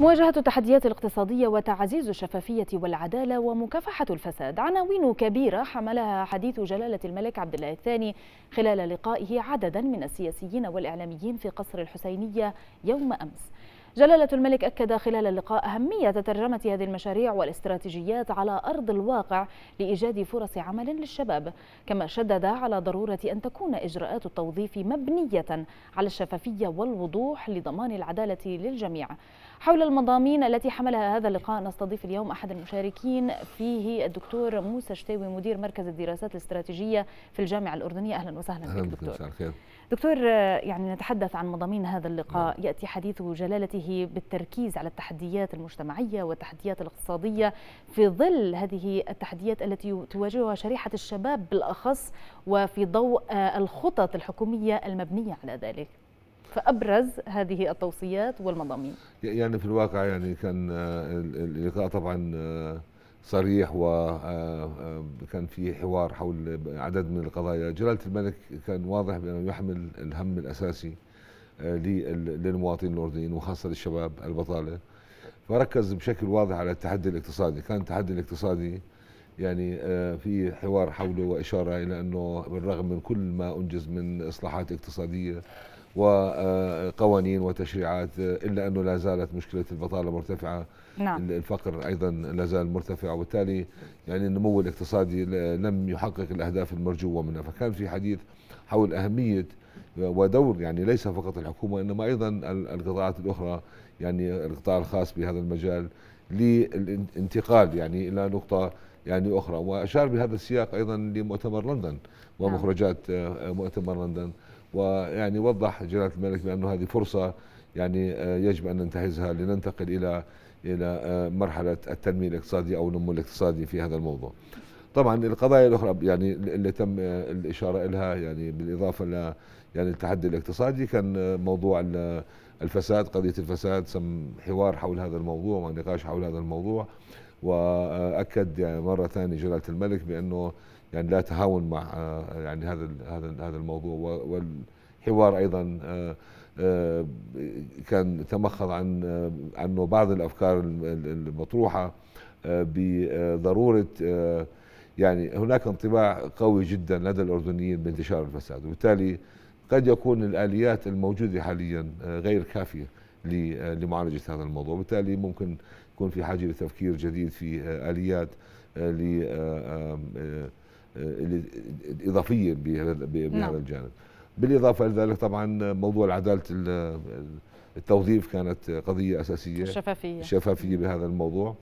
مواجهة التحديات الاقتصادية وتعزيز الشفافية والعدالة ومكافحة الفساد عناوين كبيرة حملها حديث جلالة الملك عبد الله الثاني خلال لقائه عددا من السياسيين والإعلاميين في قصر الحسينية يوم أمس جلالة الملك أكد خلال اللقاء أهمية ترجمة هذه المشاريع والاستراتيجيات على أرض الواقع لإيجاد فرص عمل للشباب كما شدد على ضرورة أن تكون إجراءات التوظيف مبنية على الشفافية والوضوح لضمان العدالة للجميع حول المضامين التي حملها هذا اللقاء نستضيف اليوم أحد المشاركين فيه الدكتور موسى شتاوي مدير مركز الدراسات الاستراتيجية في الجامعة الأردنية أهلا وسهلا أهلا بك دكتور دكتور يعني نتحدث عن مضامين هذا اللقاء نعم. يأتي حديث جلالته بالتركيز على التحديات المجتمعية والتحديات الاقتصادية في ظل هذه التحديات التي تواجهها شريحة الشباب بالأخص وفي ضوء الخطط الحكومية المبنية على ذلك فابرز هذه التوصيات والمضامين يعني في الواقع يعني كان آه، اللقاء طبعا آه، صريح وكان آه، في حوار حول عدد من القضايا جلاله الملك كان واضح بانه يحمل الهم الاساسي للمواطنين الاردنيين وخاصه للشباب البطاله فركز بشكل واضح على التحدي الاقتصادي كان التحدي الاقتصادي يعني في حوار حوله واشاره الى انه بالرغم من كل ما انجز من اصلاحات اقتصاديه وقوانين وتشريعات الا انه لا زالت مشكله البطاله مرتفعه نعم. الفقر ايضا لا زال مرتفع وبالتالي يعني النمو الاقتصادي لم يحقق الاهداف المرجوه منه فكان في حديث حول اهميه ودور يعني ليس فقط الحكومه انما ايضا القطاعات الاخرى يعني القطاع الخاص بهذا المجال للانتقال يعني الى نقطه يعني اخرى واشار بهذا السياق ايضا لمؤتمر لندن نعم. ومخرجات آه، مؤتمر لندن ويعني وضح جلاله الملك بانه هذه فرصه يعني آه، يجب ان ننتهزها لننتقل الى الى آه، مرحله التنميه الاقتصاديه او النمو الاقتصادي في هذا الموضوع. طبعا القضايا الاخرى يعني اللي تم آه، الاشاره إلها يعني بالاضافه إلى يعني التحدي الاقتصادي كان موضوع الفساد قضيه الفساد تم حوار حول هذا الموضوع ونقاش حول هذا الموضوع واكد يعني مره ثانيه جلاله الملك بانه يعني لا تهاون مع آه، يعني هذا هذا هذا الموضوع والحوار ايضا آه، آه، كان تمخض عن عنه بعض الافكار المطروحه بضروره يعني هناك انطباع قوي جدا لدى الاردنيين بانتشار الفساد وبالتالي قد يكون الاليات الموجوده حاليا غير كافيه لمعالجه هذا الموضوع وبالتالي ممكن يكون في حاجه لتفكير جديد في اليات ل آه، آه، اضافيه بهذا نعم. الجانب بالاضافه الى ذلك طبعا موضوع العداله التوظيف كانت قضيه اساسيه الشفافيه الشفافيه بهذا الموضوع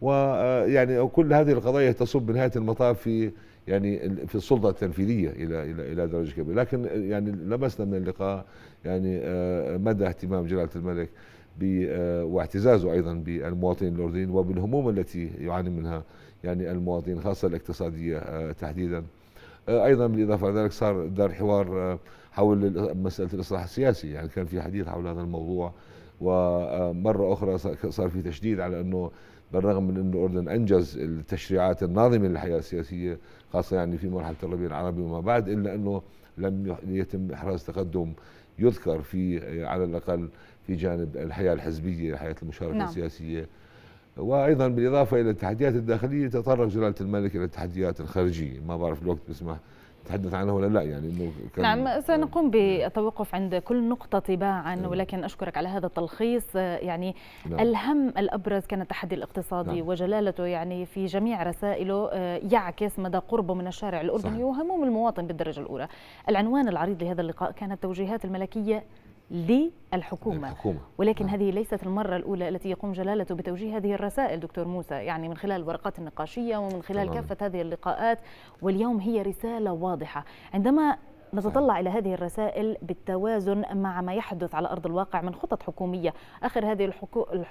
ويعني آه، كل هذه القضايا تصب بنهايه المطاف في يعني في السلطه التنفيذيه الى الى الى درجه كبيره، لكن يعني لمسنا من اللقاء يعني مدى اهتمام جلاله الملك آه، واعتزازه ايضا بالمواطنين الاردنيين وبالهموم التي يعاني منها يعني المواطنين خاصه الاقتصاديه آه، تحديدا آه، ايضا بالاضافه الى ذلك صار دار حوار حول مساله الاصلاح السياسي يعني كان في حديث حول هذا الموضوع ومره اخرى صار في تشديد على انه بالرغم من انه الاردن انجز التشريعات الناظمه للحياه السياسيه خاصه يعني في مرحله الربيع العربي وما بعد الا انه لم يتم احراز تقدم يذكر في على الاقل في جانب الحياه الحزبيه حياه المشاركه نعم. السياسيه وايضا بالاضافه الى التحديات الداخليه تطرق جلاله الملك الى التحديات الخارجيه ما بعرف الوقت بسمح نتحدث عنها ولا لا يعني انه نعم سنقوم بالتوقف عند كل نقطه تباعا نعم. ولكن اشكرك على هذا التلخيص يعني نعم. الهم الابرز كان التحدي الاقتصادي نعم. وجلالته يعني في جميع رسائله آه، يعكس مدى قربه من الشارع الاردني وهموم المواطن بالدرجه الاولى العنوان العريض لهذا اللقاء كانت توجيهات الملكيه للحكومة الحكومة. ولكن نعم. هذه ليست المرة الأولى التي يقوم جلالته بتوجيه هذه الرسائل دكتور موسى يعني من خلال الورقات النقاشية ومن خلال طبعا. كافة هذه اللقاءات واليوم هي رسالة واضحة عندما نتطلع إلى هذه الرسائل بالتوازن مع ما يحدث على أرض الواقع من خطط حكومية آخر هذه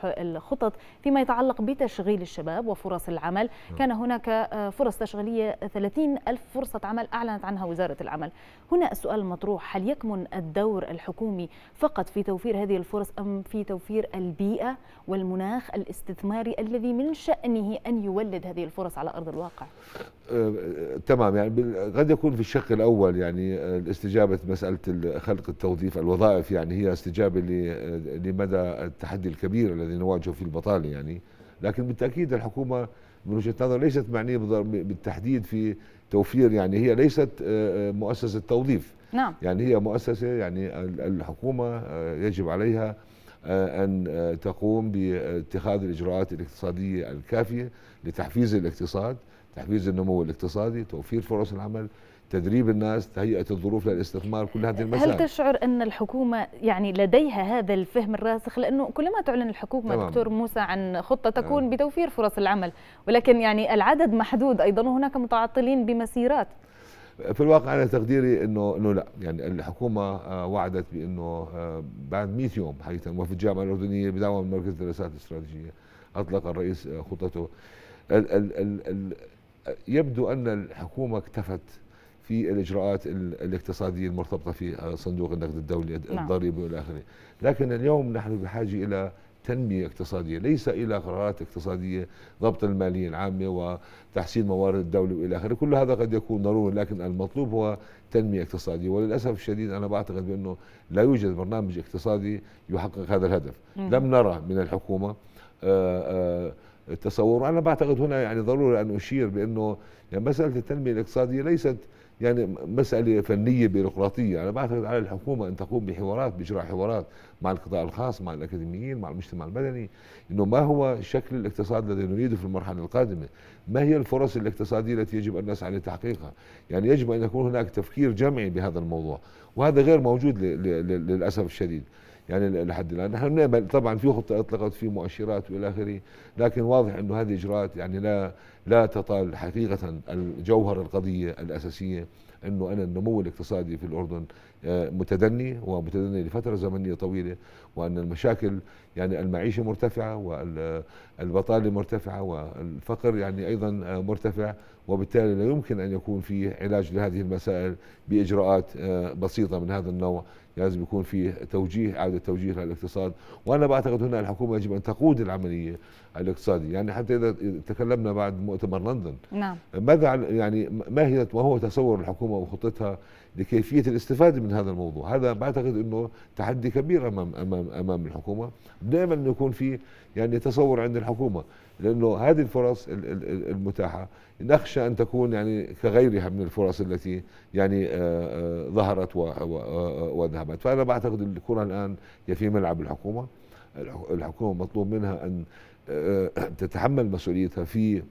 الخطط فيما يتعلق بتشغيل الشباب وفرص العمل كان هناك آه، فرص تشغيلية 30 ألف فرصة عمل أعلنت عنها وزارة العمل هنا السؤال المطروح هل يكمن الدور الحكومي فقط في توفير هذه الفرص أم في توفير البيئة والمناخ الاستثماري الذي من شأنه أن يولد هذه الفرص على أرض الواقع آه، تمام يعني قد يكون في الشق الاول يعني آه، استجابه مساله خلق التوظيف الوظائف يعني هي استجابه آه، لمدى التحدي الكبير الذي نواجهه في البطاله يعني لكن بالتاكيد الحكومه من وجهه نظر ليست معنيه بالتحديد في توفير يعني هي ليست مؤسسه توظيف نعم يعني هي مؤسسه يعني الحكومه يجب عليها أن تقوم باتخاذ الإجراءات الاقتصادية الكافية لتحفيز الاقتصاد تحفيز النمو الاقتصادي توفير فرص العمل تدريب الناس تهيئه الظروف للاستثمار كل هذه المسائل هل تشعر ان الحكومه يعني لديها هذا الفهم الراسخ لانه كلما تعلن الحكومه تمام. دكتور موسى عن خطه تكون نعم. بتوفير فرص العمل ولكن يعني العدد محدود ايضا وهناك متعطلين بمسيرات في الواقع انا تقديري انه انه لا يعني الحكومه آه، وعدت بانه آه، بعد 100 يوم حقيقه وفي الجامعه الاردنيه بدعوه من مركز الدراسات الاستراتيجيه اطلق الرئيس آه، خطته ال ال ال يبدو أن الحكومة اكتفت في الإجراءات الاقتصادية المرتبطة في صندوق النقد الدولي الضريبة نعم. والآخره لكن اليوم نحن بحاجة إلى تنمية اقتصادية ليس إلى قرارات اقتصادية ضبط المالية العامة وتحسين موارد الدولة وإلى آخره كل هذا قد يكون ضروري لكن المطلوب هو تنمية اقتصادية وللأسف الشديد أنا بعتقد بأنه لا يوجد برنامج اقتصادي يحقق هذا الهدف نعم. لم نرى من الحكومة آآ آه، آآ آه، التصور وأنا بعتقد هنا يعني ضروري أن أشير بأنه يعني مسألة التنمية الاقتصادية ليست يعني مسألة فنية بيروقراطية أنا بعتقد على الحكومة أن تقوم بحوارات بإجراء حوارات مع القطاع الخاص مع الأكاديميين مع المجتمع المدني أنه ما هو شكل الاقتصاد الذي نريده في المرحلة القادمة ما هي الفرص الاقتصادية التي يجب أن نسعى لتحقيقها يعني يجب أن يكون هناك تفكير جمعي بهذا الموضوع وهذا غير موجود للأسف الشديد يعني لحد الان نحن بنعمل طبعا في خطه اطلقت في مؤشرات والى اخره لكن واضح انه هذه اجراءات يعني لا لا تطال حقيقه جوهر القضيه الاساسيه انه انا النمو الاقتصادي في الاردن آه، متدني ومتدني لفتره زمنيه طويله وان المشاكل يعني المعيشه مرتفعه والبطاله آه، مرتفعه والفقر يعني ايضا آه، مرتفع وبالتالي لا يمكن ان يكون في علاج لهذه المسائل باجراءات بسيطه من هذا النوع لازم يكون في توجيه اعاده توجيه للاقتصاد وانا بعتقد هنا الحكومه يجب ان تقود العمليه الاقتصادي يعني حتى إذا تكلمنا بعد مؤتمر لندن نعم. ماذا يعني ما هي ما هو تصور الحكومة وخطتها لكيفية الاستفادة من هذا الموضوع هذا بعتقد أنه تحدي كبير أمام, أمام, أمام الحكومة دائما انه يكون في يعني تصور عند الحكومة لأنه هذه الفرص المتاحة نخشى أن تكون يعني كغيرها من الفرص التي يعني آه، آه، ظهرت وذهبت فأنا بعتقد الكرة الآن هي في ملعب الحكومة الحكومة مطلوب منها أن آه، تتحمل مسؤوليتها في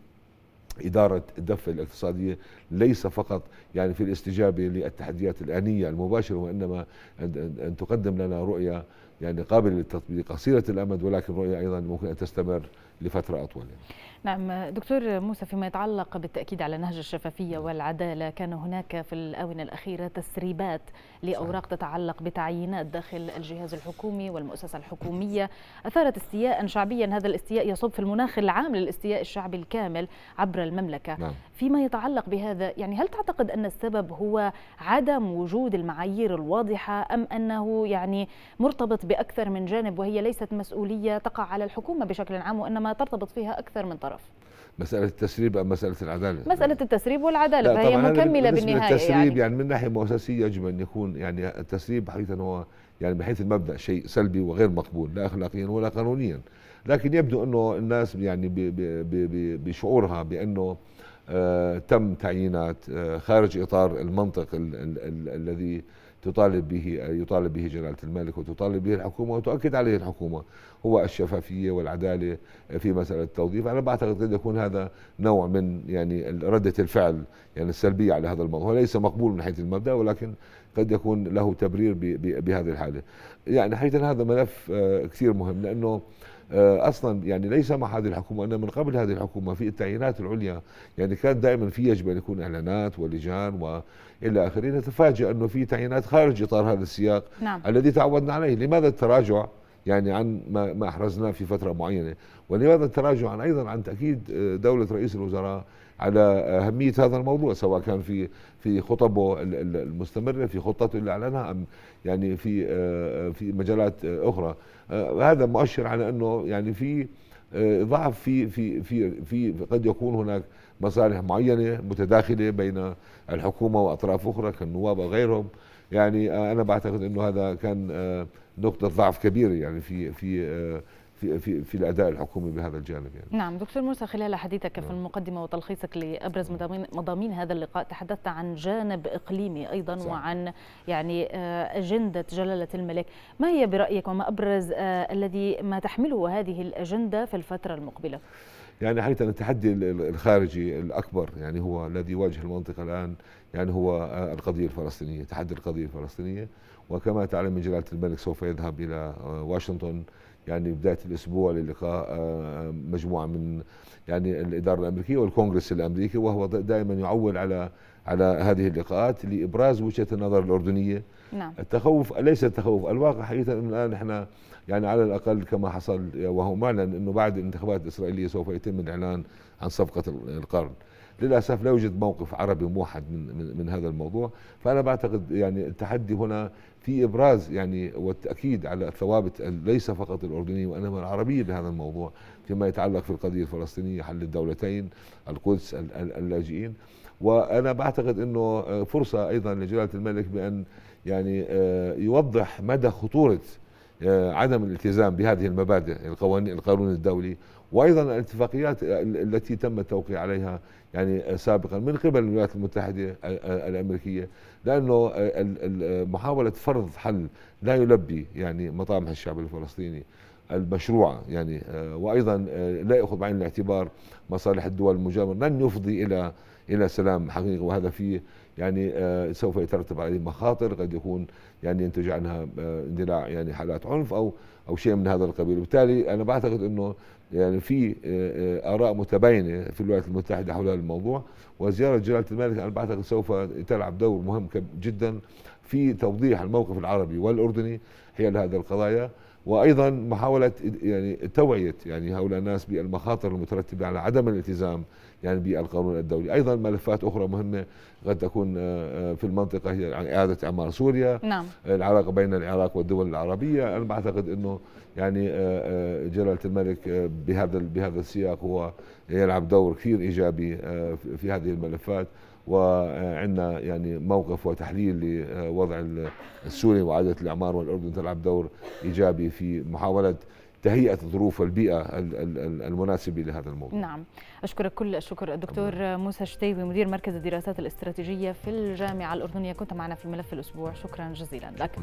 إدارة الدفة الاقتصادية ليس فقط يعني في الاستجابة للتحديات الآنية المباشرة وإنما أن تقدم لنا رؤية يعني قابلة للتطبيق قصيرة الأمد ولكن رؤية أيضا ممكن أن تستمر لفترة أطول نعم دكتور موسى فيما يتعلق بالتأكيد على نهج الشفافية نعم. والعدالة كان هناك في الآونة الأخيرة تسريبات لأوراق تتعلق بتعيينات داخل الجهاز الحكومي والمؤسسة الحكومية أثارت استياء شعبيا هذا الاستياء يصب في المناخ العام للاستياء الشعبي الكامل عبر المملكة نعم. فيما يتعلق بهذا يعني هل تعتقد أن السبب هو عدم وجود المعايير الواضحة أم أنه يعني مرتبط بأكثر من جانب وهي ليست مسؤولية تقع على الحكومة بشكل عام وإنما ترتبط فيها أكثر من طرف مسألة التسريب أم مسألة العدالة؟ مسألة التسريب والعدالة فهي مكملة بالنهاية التسريب يعني, يعني من ناحية مؤسسية يجب أن يكون يعني التسريب حقيقة هو يعني من حيث المبدأ شيء سلبي وغير مقبول لا أخلاقيا ولا قانونيا لكن يبدو انه الناس يعني بشعورها بانه آه، تم تعيينات آه، خارج اطار المنطق الذي تطالب به يطالب به جلاله الملك وتطالب به الحكومه وتؤكد عليه الحكومه هو الشفافيه والعداله آه، في مساله التوظيف انا بعتقد قد يكون هذا نوع من يعني رده الفعل يعني السلبيه على هذا الموضوع ليس مقبول من حيث المبدا ولكن قد يكون له تبرير بهذه الحاله يعني حقيقه هذا ملف كثير مهم لانه آه، اصلا يعني ليس مع هذه الحكومه انما من قبل هذه الحكومه في التعيينات العليا يعني كان دائما في يجب ان يكون اعلانات ولجان والى اخره نتفاجئ انه في تعيينات خارج اطار هذا السياق نعم. الذي تعودنا عليه لماذا التراجع يعني عن ما, ما احرزناه في فتره معينه ولماذا التراجع عن ايضا عن تاكيد آه، دوله رئيس الوزراء على اهميه هذا الموضوع سواء كان في في خطبه المستمره في خطته اللي اعلنها ام يعني في آه، آه، في مجالات اخرى هذا مؤشر على انه يعني في ضعف في في في في قد يكون هناك مصالح معينه متداخله بين الحكومه واطراف اخرى كالنواب وغيرهم يعني آه, انا بعتقد انه هذا كان آه, نقطه ضعف كبيره يعني في في آه, في في, في الاداء الحكومي بهذا الجانب يعني. نعم دكتور موسى خلال حديثك نعم. في المقدمه وتلخيصك لابرز نعم. مضامين مضامين هذا اللقاء تحدثت عن جانب اقليمي ايضا صح. وعن يعني اجنده جلاله الملك، ما هي برايك وما ابرز الذي ما تحمله هذه الاجنده في الفتره المقبله؟ يعني حقيقه التحدي الخارجي الاكبر يعني هو الذي يواجه المنطقه الان يعني هو آه، القضيه الفلسطينيه تحدي القضيه الفلسطينيه وكما تعلم من جلاله الملك سوف يذهب الى آه، واشنطن يعني بدايه الاسبوع للقاء آه، آه، مجموعه من يعني الاداره الامريكيه والكونغرس الامريكي وهو دائما يعول على على هذه اللقاءات لابراز وجهه النظر الاردنيه نعم. التخوف ليس التخوف الواقع حقيقه انه الان نحن يعني على الاقل كما حصل وهو معلن انه بعد الانتخابات الاسرائيليه سوف يتم الاعلان عن صفقه القرن للاسف لا يوجد موقف عربي موحد من من, من هذا الموضوع فانا بعتقد يعني التحدي هنا في ابراز يعني والتاكيد على ثوابت ليس فقط الاردنيه وانما العربيه بهذا الموضوع فيما يتعلق في القضيه الفلسطينيه حل الدولتين القدس اللاجئين وانا بعتقد انه آه، فرصه ايضا لجلاله الملك بان يعني آه، يوضح مدى خطوره آه، عدم الالتزام بهذه المبادئ القوانين القانون الدولي وايضا الاتفاقيات التي تم التوقيع عليها يعني سابقا من قبل الولايات المتحده الامريكيه لانه محاوله فرض حل لا يلبي يعني مطامح الشعب الفلسطيني المشروعة يعني آه، وأيضا آه، لا يأخذ بعين الاعتبار مصالح الدول المجاورة لن يفضي إلى إلى سلام حقيقي وهذا فيه يعني آه، سوف يترتب عليه مخاطر قد يكون يعني ينتج عنها اندلاع يعني حالات عنف أو أو شيء من هذا القبيل وبالتالي أنا بعتقد أنه يعني في آراء متباينة في الولايات المتحدة حول هذا الموضوع وزيارة جلالة الملك أنا بعتقد سوف تلعب دور مهم جدا في توضيح الموقف العربي والأردني حيال هذه القضايا وايضا محاوله يعني توعيه يعني هؤلاء الناس بالمخاطر المترتبه على عدم الالتزام يعني بالقانون الدولي أيضا ملفات أخرى مهمة قد تكون آه، آه، في المنطقة هي يعني إعادة إعمار سوريا نعم. العلاقة بين العراق والدول العربية أنا بعتقد أنه يعني آه، جلالة الملك بهذا بهذا السياق هو يلعب دور كثير إيجابي في هذه الملفات وعندنا يعني موقف وتحليل لوضع السوري وعادة الإعمار والأردن تلعب دور إيجابي في محاولة تهيئه الظروف والبيئه المناسبه لهذا الموضوع. نعم، اشكرك كل الشكر الدكتور موسى شتيوي مدير مركز الدراسات الاستراتيجيه في الجامعه الاردنيه كنت معنا في ملف الاسبوع، شكرا جزيلا لك.